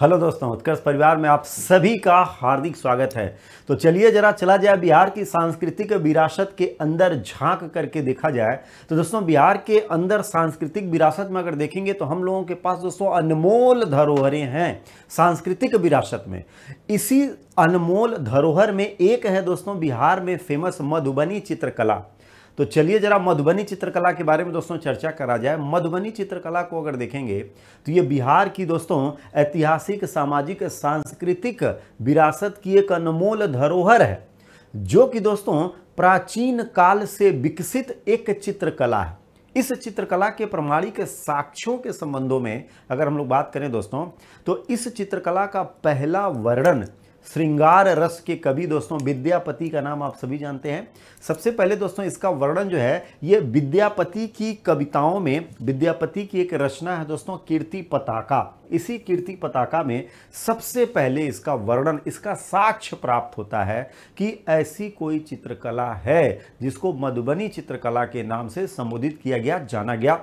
hello दोस्तों उत्कर्ष परिवार में आप सभी का हार्दिक स्वागत है तो चलिए जरा चला जाए बिहार की सांस्कृतिक विरासत के अंदर झांक करके देखा जाए तो दोस्तों बिहार के अंदर सांस्कृतिक विरासत में अगर देखेंगे तो हम लोगों के पास दोस्तों अनमोल धरोहरें हैं सांस्कृतिक विरासत में इसी अनमोल धरोहर में एक है दोस्तों बिहार में फेमस मधुबनी चित्रकला तो चलिए जरा मधुबनी चित्रकला के बारे में दोस्तों चर्चा करा जाए मधुबनी चित्रकला को अगर देखेंगे तो ये बिहार की दोस्तों ऐतिहासिक सामाजिक सांस्कृतिक विरासत की एक अनमोल धरोहर है जो कि दोस्तों प्राचीन काल से विकसित एक चित्रकला है इस चित्रकला के प्रमाणिक साक्ष्यों के संबंधों में अगर हम लोग बात करें दोस्तों तो इस चित्रकला का पहला वर्णन श्रृंगार रस के कवि दोस्तों विद्यापति का नाम आप सभी जानते हैं सबसे पहले दोस्तों इसका वर्णन जो है ये विद्यापति की कविताओं में विद्यापति की एक रचना है दोस्तों कीर्ति पताका इसी कीर्ति पताका में सबसे पहले इसका वर्णन इसका साक्ष्य प्राप्त होता है कि ऐसी कोई चित्रकला है जिसको मधुबनी चित्रकला के नाम से संबोधित किया गया जाना गया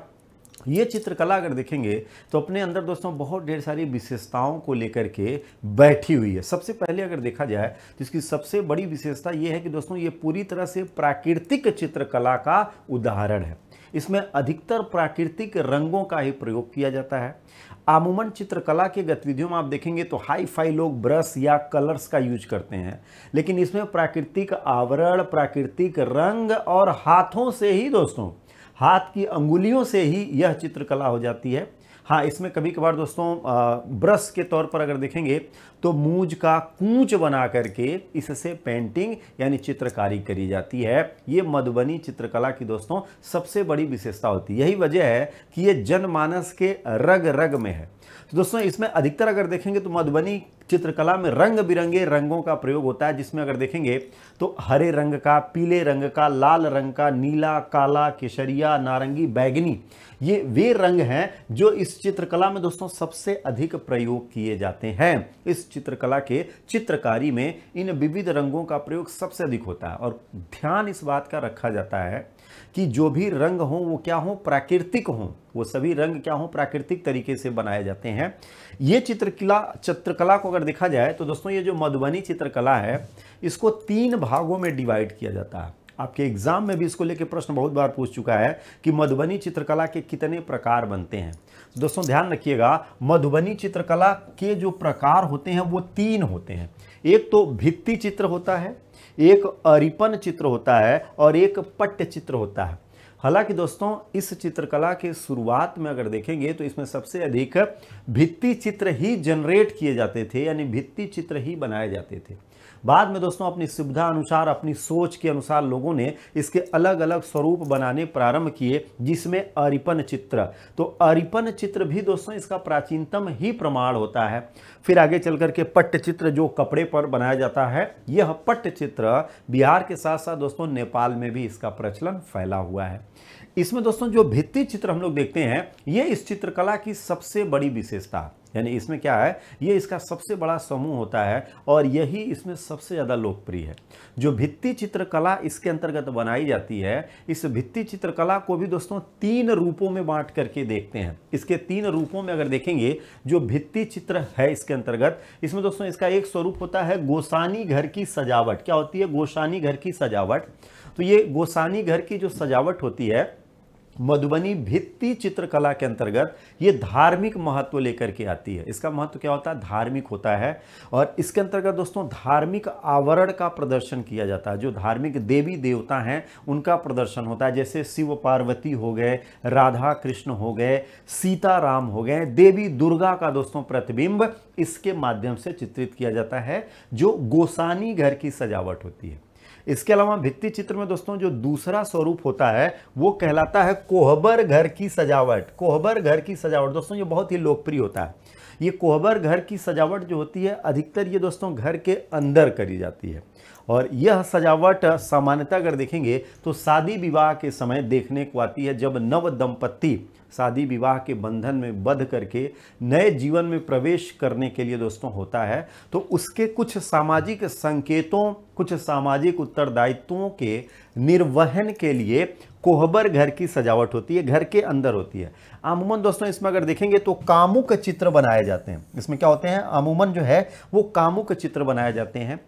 ये चित्रकला अगर देखेंगे तो अपने अंदर दोस्तों बहुत ढेर सारी विशेषताओं को लेकर के बैठी हुई है सबसे पहले अगर देखा जाए तो इसकी सबसे बड़ी विशेषता ये है कि दोस्तों ये पूरी तरह से प्राकृतिक चित्रकला का उदाहरण है इसमें अधिकतर प्राकृतिक रंगों का ही प्रयोग किया जाता है आमूमन चित्रकला के गतिविधियों में आप देखेंगे तो हाई फाई लोग ब्रश या कलर्स का यूज करते हैं लेकिन इसमें प्राकृतिक आवरण प्राकृतिक रंग और हाथों से ही दोस्तों हाथ की अंगुलियों से ही यह चित्रकला हो जाती है हाँ इसमें कभी कभार दोस्तों ब्रश के तौर पर अगर देखेंगे तो मूज का कूच बना करके इससे पेंटिंग यानी चित्रकारी करी जाती है ये मधुबनी चित्रकला की दोस्तों सबसे बड़ी विशेषता होती है यही वजह है कि ये जनमानस के रग रग में है तो दोस्तों इसमें अधिकतर अगर देखेंगे तो मधुबनी चित्रकला में रंग बिरंगे रंगों का प्रयोग होता है जिसमें अगर देखेंगे तो हरे रंग का पीले रंग का लाल रंग का नीला काला केसरिया नारंगी बैगनी ये वे रंग हैं जो इस चित्रकला में दोस्तों सबसे अधिक प्रयोग किए जाते हैं इस चित्रकला के चित्रकारी में इन विविध रंगों का प्रयोग सबसे अधिक होता है और ध्यान इस बात का रखा जाता है कि जो भी रंग हों वो क्या हों प्राकृतिक हों वो सभी रंग क्या हों प्राकृतिक तरीके से बनाए जाते हैं ये चित्रकला चित्रकला को अगर देखा जाए तो दोस्तों ये जो मधुबनी चित्रकला है इसको तीन भागों में डिवाइड किया जाता है आपके एग्जाम में भी इसको लेकर प्रश्न बहुत बार पूछ चुका है कि मधुबनी चित्रकला के कितने प्रकार बनते हैं दोस्तों ध्यान रखिएगा मधुबनी चित्रकला के जो प्रकार होते हैं वो तीन होते हैं एक तो भित्ति चित्र होता है एक अरिपन चित्र होता है और एक पट्ट चित्र होता है हालांकि दोस्तों इस चित्रकला के शुरुआत में अगर देखेंगे तो इसमें सबसे अधिक भित्ति चित्र ही जनरेट किए जाते थे यानी भित्ति चित्र ही बनाए जाते थे बाद में दोस्तों अपनी सुविधा अनुसार अपनी सोच के अनुसार लोगों ने इसके अलग अलग स्वरूप बनाने प्रारंभ किए जिसमें अरिपन चित्र तो अरिपन चित्र भी दोस्तों इसका प्राचीनतम ही प्रमाण होता है फिर आगे चल करके पट्ट चित्र जो कपड़े पर बनाया जाता है यह पट्ट चित्र बिहार के साथ साथ दोस्तों नेपाल में भी इसका प्रचलन फैला हुआ है इसमें दोस्तों जो भित्ति चित्र हम लोग देखते हैं ये इस चित्रकला की सबसे बड़ी विशेषता यानी इसमें क्या है ये इसका सबसे बड़ा समूह होता है और यही इसमें सबसे ज़्यादा लोकप्रिय है जो भित्ति चित्रकला इसके अंतर्गत बनाई जाती है इस भित्ति चित्रकला को भी दोस्तों तीन रूपों में बांट करके देखते हैं इसके तीन रूपों में अगर देखेंगे जो भित्ति चित्र है इसके अंतर्गत इसमें दोस्तों इसका एक स्वरूप होता है गोसानी घर की सजावट क्या होती है गोसानी घर की सजावट तो ये गोसानी घर की जो सजावट होती है मधुबनी भित्ति चित्रकला के अंतर्गत ये धार्मिक महत्व लेकर के आती है इसका महत्व क्या होता है धार्मिक होता है और इसके अंतर्गत दोस्तों धार्मिक आवरण का प्रदर्शन किया जाता है जो धार्मिक देवी देवता हैं उनका प्रदर्शन होता है जैसे शिव पार्वती हो गए राधा कृष्ण हो गए सीता राम हो गए देवी दुर्गा का दोस्तों प्रतिबिंब इसके माध्यम से चित्रित किया जाता है जो गोसानी घर की सजावट होती है इसके अलावा भित्ति चित्र में दोस्तों जो दूसरा स्वरूप होता है वो कहलाता है कोहबर घर की सजावट कोहबर घर की सजावट दोस्तों ये बहुत ही लोकप्रिय होता है ये कोहबर घर की सजावट जो होती है अधिकतर ये दोस्तों घर के अंदर करी जाती है और यह सजावट सामान्यतः अगर देखेंगे तो शादी विवाह के समय देखने को आती है जब नव दंपत्ति शादी विवाह के बंधन में बध करके नए जीवन में प्रवेश करने के लिए दोस्तों होता है तो उसके कुछ सामाजिक संकेतों कुछ सामाजिक उत्तरदायित्वों के निर्वहन के लिए कोहबर घर की सजावट होती है घर के अंदर होती है अमूमन दोस्तों इसमें अगर देखेंगे तो कामुक चित्र बनाए जाते हैं इसमें क्या होते हैं अमूमन जो है वो कामुक चित्र बनाए जाते हैं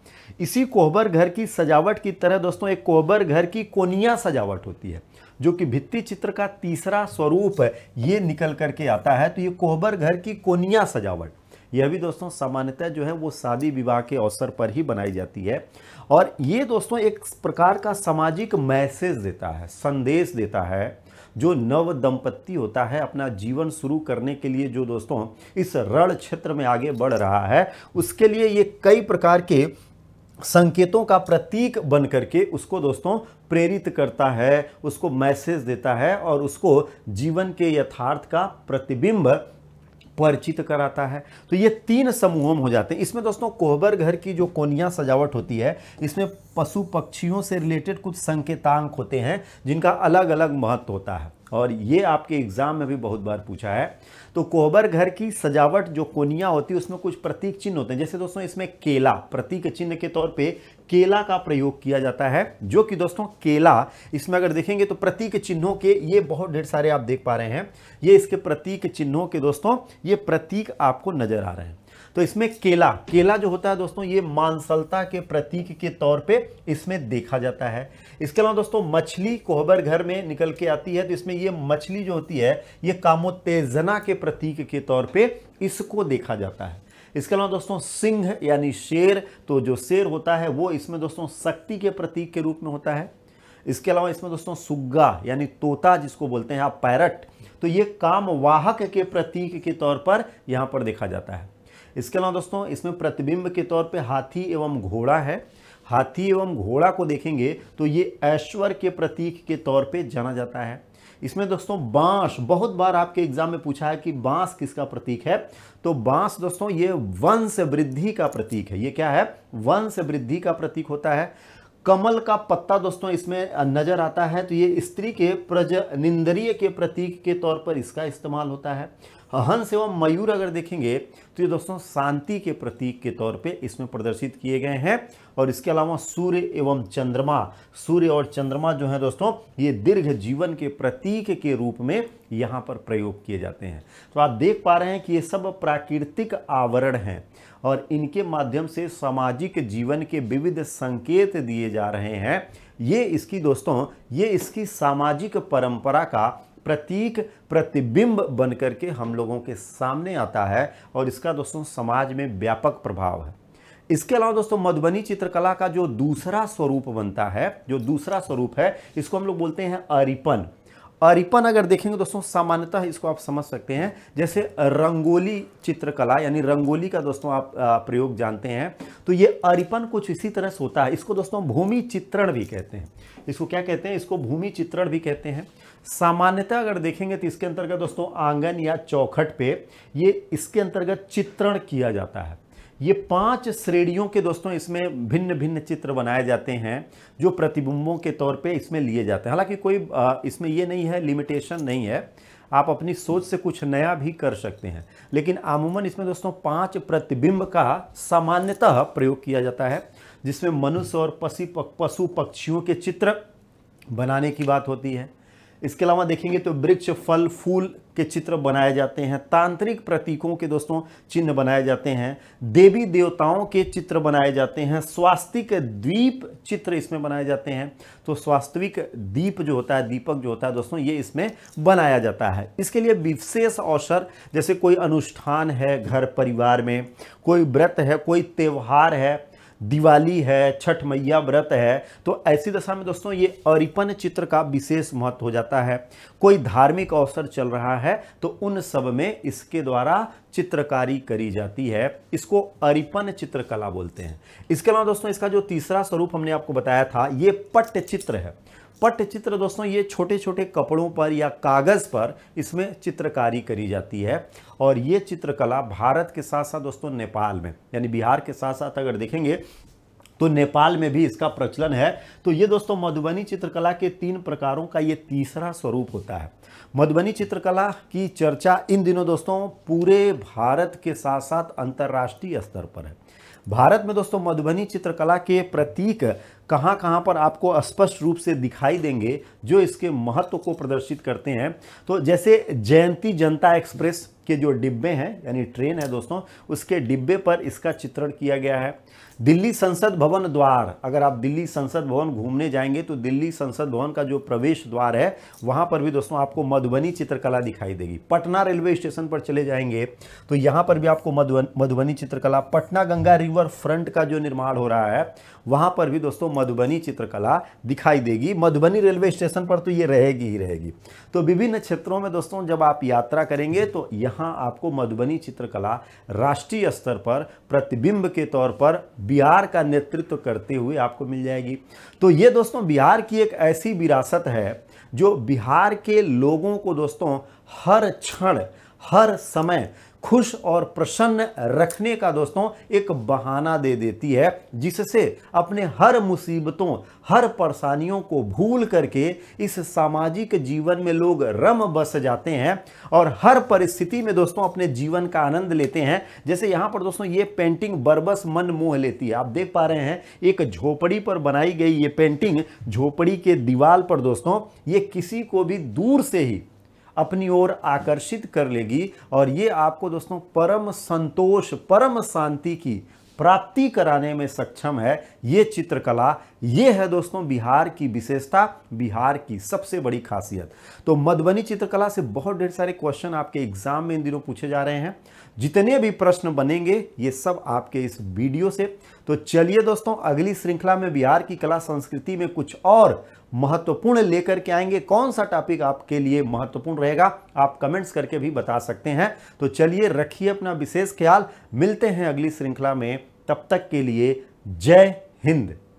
इसी कोहबर घर की सजावट की तरह दोस्तों एक कोहबर घर की कोनिया सजावट होती है जो कि भित्ति चित्र का तीसरा स्वरूप है ये निकल करके आता है तो ये कोहबर घर की कोनिया सजावट यह भी दोस्तों सामान्यतः जो है वो शादी विवाह के अवसर पर ही बनाई जाती है और ये दोस्तों एक प्रकार का सामाजिक मैसेज देता है संदेश देता है जो नव दंपत्ति होता है अपना जीवन शुरू करने के लिए जो दोस्तों इस रण क्षेत्र में आगे बढ़ रहा है उसके लिए ये कई प्रकार के संकेतों का प्रतीक बन करके उसको दोस्तों प्रेरित करता है उसको मैसेज देता है और उसको जीवन के यथार्थ का प्रतिबिंब परिचित कराता है तो ये तीन समूहों में हो जाते हैं इसमें दोस्तों कोहबर घर की जो कोनिया सजावट होती है इसमें पशु पक्षियों से रिलेटेड कुछ संकेतांक होते हैं जिनका अलग अलग महत्व होता है और ये आपके एग्ज़ाम में भी बहुत बार पूछा है तो कोहबर घर की सजावट जो कोनिया होती है उसमें कुछ प्रतीक चिन्ह होते हैं जैसे दोस्तों इसमें केला प्रतीक चिन्ह के तौर पे केला का प्रयोग किया जाता है जो कि दोस्तों केला इसमें अगर देखेंगे तो प्रतीक चिन्हों के ये बहुत ढेर सारे आप देख पा रहे हैं ये इसके प्रतीक चिन्हों के दोस्तों ये प्रतीक आपको नजर आ रहे हैं तो इसमें केला केला जो होता है दोस्तों ये मानसलता के प्रतीक के तौर पे इसमें देखा जाता है इसके अलावा दोस्तों मछली कोहबर घर में निकल के आती है तो इसमें ये मछली जो होती है ये कामोत्तेजना के प्रतीक के तौर पर इसको देखा जाता है इसके अलावा दोस्तों सिंह यानी शेर तो जो शेर होता है वो इसमें दोस्तों शक्ति के प्रतीक के रूप में होता है इसके अलावा इसमें दोस्तों सुग्गा यानी तोता जिसको बोलते हैं आप पैरट तो ये कामवाहक के प्रतीक के तौर पर यहाँ पर देखा जाता है इसके अलावा दोस्तों इसमें प्रतिबिंब के तौर पे हाथी एवं घोड़ा है हाथी एवं घोड़ा को देखेंगे तो ये ऐश्वर्य के प्रतीक के तौर पे जाना जाता है इसमें दोस्तों बांस बहुत बार आपके एग्जाम में पूछा है कि बांस किसका प्रतीक है तो बांस दोस्तों ये वंश वृद्धि का प्रतीक है ये क्या है वंश वृद्धि का प्रतीक होता है कमल का पत्ता दोस्तों इसमें नजर आता है तो ये स्त्री के प्रज निंद्रिय के प्रतीक के तौर पर इसका इस्तेमाल होता है हंस एवं मयूर अगर देखेंगे तो ये दोस्तों शांति के प्रतीक के तौर पे इसमें प्रदर्शित किए गए हैं और इसके अलावा सूर्य एवं चंद्रमा सूर्य और चंद्रमा जो है दोस्तों ये दीर्घ जीवन के प्रतीक के रूप में यहाँ पर प्रयोग किए जाते हैं तो आप देख पा रहे हैं कि ये सब प्राकृतिक आवरण हैं और इनके माध्यम से सामाजिक जीवन के विविध संकेत दिए जा रहे हैं ये इसकी दोस्तों ये इसकी सामाजिक परंपरा का प्रतीक प्रतिबिंब बनकर के हम लोगों के सामने आता है और इसका दोस्तों समाज में व्यापक प्रभाव है इसके अलावा दोस्तों मधुबनी चित्रकला का जो दूसरा स्वरूप बनता है जो दूसरा स्वरूप है इसको हम लोग बोलते हैं अरिपन अरिपन अगर देखेंगे दोस्तों सामान्यतः इसको आप समझ सकते हैं जैसे रंगोली चित्रकला यानी रंगोली का दोस्तों आप प्रयोग जानते हैं तो ये अरिपन कुछ इसी तरह से होता है इसको दोस्तों भूमि चित्रण भी कहते हैं इसको क्या कहते हैं इसको भूमि चित्रण भी कहते हैं सामान्यतः अगर देखेंगे तो इसके अंतर्गत दोस्तों आंगन या चौखट पे ये इसके अंतर्गत चित्रण किया जाता है ये पांच श्रेणियों के दोस्तों इसमें भिन्न भिन्न चित्र बनाए जाते हैं जो प्रतिबिंबों के तौर पे इसमें लिए जाते हैं हालांकि कोई इसमें ये नहीं है लिमिटेशन नहीं है आप अपनी सोच से कुछ नया भी कर सकते हैं लेकिन आमूमन इसमें दोस्तों पांच प्रतिबिंब का सामान्यतः प्रयोग किया जाता है जिसमें मनुष्य और पशु पक्षियों के चित्र बनाने की बात होती है इसके अलावा देखेंगे तो वृक्ष फल फूल के चित्र बनाए जाते हैं तांत्रिक प्रतीकों के दोस्तों चिन्ह बनाए जाते हैं देवी देवताओं के चित्र बनाए जाते हैं स्वास्तिक द्वीप चित्र इसमें बनाए जाते हैं तो स्वास्तविक दीप जो होता है दीपक जो होता है दोस्तों ये इसमें बनाया जाता है इसके लिए विशेष अवसर जैसे कोई अनुष्ठान है घर परिवार में कोई व्रत है कोई त्यौहार है दिवाली है छठ मैया व्रत है तो ऐसी दशा में दोस्तों ये अरिपन चित्र का विशेष महत्व हो जाता है कोई धार्मिक अवसर चल रहा है तो उन सब में इसके द्वारा चित्रकारी करी जाती है इसको अरिपन चित्रकला बोलते हैं इसके अलावा दोस्तों इसका जो तीसरा स्वरूप हमने आपको बताया था ये पट्ट चित्र है पट चित्र दोस्तों ये छोटे छोटे कपड़ों पर या कागज़ पर इसमें चित्रकारी करी जाती है और ये चित्रकला भारत के साथ साथ दोस्तों नेपाल में यानी बिहार के साथ साथ अगर देखेंगे तो नेपाल में भी इसका प्रचलन है तो ये दोस्तों मधुबनी चित्रकला के तीन प्रकारों का ये तीसरा स्वरूप होता है मधुबनी चित्रकला की चर्चा इन दिनों दोस्तों पूरे भारत के साथ साथ अंतर्राष्ट्रीय स्तर पर है भारत में दोस्तों मधुबनी चित्रकला के प्रतीक कहाँ कहाँ पर आपको स्पष्ट रूप से दिखाई देंगे जो इसके महत्व को प्रदर्शित करते हैं तो जैसे जयंती जनता एक्सप्रेस के जो डिब्बे हैं यानी ट्रेन है दोस्तों उसके डिब्बे पर इसका चित्रण किया गया है दिल्ली संसद भवन द्वार अगर आप दिल्ली संसद भवन घूमने जाएंगे तो दिल्ली संसद भवन का जो प्रवेश द्वार है वहाँ पर भी दोस्तों आपको मधुबनी चित्रकला दिखाई देगी पटना रेलवे स्टेशन पर चले जाएंगे तो यहाँ पर भी आपको मधुबनी चित्रकला पटना गंगा रिवर फ्रंट का जो निर्माण हो रहा है वहाँ पर भी दोस्तों मधुबनी चित्रकला दिखाई देगी मधुबनी रेलवे स्टेशन पर तो ये रहेगी ही रहेगी तो विभिन्न क्षेत्रों में दोस्तों जब आप यात्रा करेंगे तो यहाँ आपको मधुबनी चित्रकला राष्ट्रीय स्तर पर प्रतिबिंब के तौर पर बिहार का नेतृत्व करते हुए आपको मिल जाएगी तो ये दोस्तों बिहार की एक ऐसी विरासत है जो बिहार के लोगों को दोस्तों हर क्षण हर समय खुश और प्रसन्न रखने का दोस्तों एक बहाना दे देती है जिससे अपने हर मुसीबतों हर परेशानियों को भूल करके इस सामाजिक जीवन में लोग रम बस जाते हैं और हर परिस्थिति में दोस्तों अपने जीवन का आनंद लेते हैं जैसे यहाँ पर दोस्तों ये पेंटिंग बरबस मन मोह लेती है आप देख पा रहे हैं एक झोपड़ी पर बनाई गई ये पेंटिंग झोपड़ी के दीवार पर दोस्तों ये किसी को भी दूर से ही अपनी ओर आकर्षित कर लेगी और ये आपको दोस्तों परम संतोष परम शांति की प्राप्ति कराने में सक्षम है ये चित्रकला ये है दोस्तों बिहार की विशेषता बिहार की सबसे बड़ी खासियत तो मधुबनी चित्रकला से बहुत ढेर सारे क्वेश्चन आपके एग्जाम में इन दिनों पूछे जा रहे हैं जितने भी प्रश्न बनेंगे ये सब आपके इस वीडियो से तो चलिए दोस्तों अगली श्रृंखला में बिहार की कला संस्कृति में कुछ और महत्वपूर्ण लेकर के आएंगे कौन सा टॉपिक आपके लिए महत्वपूर्ण रहेगा आप कमेंट्स करके भी बता सकते हैं तो चलिए रखिए अपना विशेष ख्याल मिलते हैं अगली श्रृंखला में तब तक के लिए जय हिंद